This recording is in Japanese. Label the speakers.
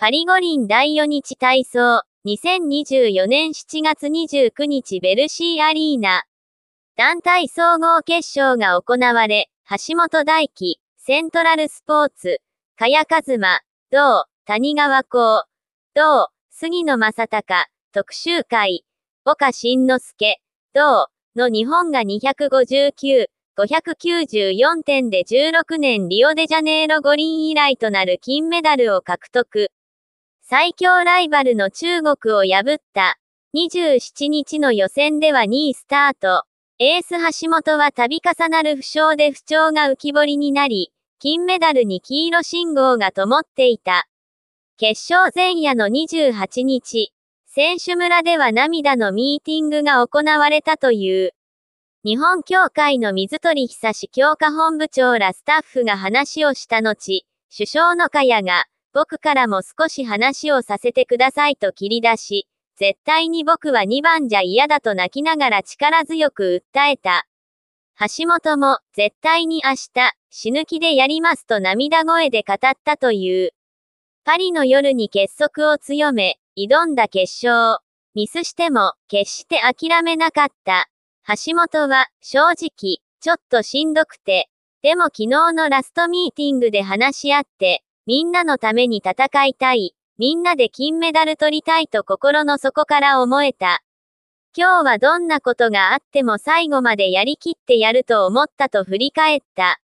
Speaker 1: パリ五輪第4日体操、2024年7月29日ベルシーアリーナ。団体総合決勝が行われ、橋本大輝、セントラルスポーツ、加和馬、同、谷川光、同、杉野正隆、特集会、岡慎之助、同、の日本が259、594点で16年リオデジャネイロ五輪以来となる金メダルを獲得。最強ライバルの中国を破った。27日の予選では2位スタート。エース橋本は度重なる負傷で不調が浮き彫りになり、金メダルに黄色信号が灯っていた。決勝前夜の28日、選手村では涙のミーティングが行われたという。日本協会の水鳥久志強化本部長らスタッフが話をした後、首相の茅が、僕からも少し話をさせてくださいと切り出し、絶対に僕は2番じゃ嫌だと泣きながら力強く訴えた。橋本も、絶対に明日、死ぬ気でやりますと涙声で語ったという。パリの夜に結束を強め、挑んだ決勝。ミスしても、決して諦めなかった。橋本は、正直、ちょっとしんどくて。でも昨日のラストミーティングで話し合って、みんなのために戦いたい。みんなで金メダル取りたいと心の底から思えた。今日はどんなことがあっても最後までやりきってやると思ったと振り返った。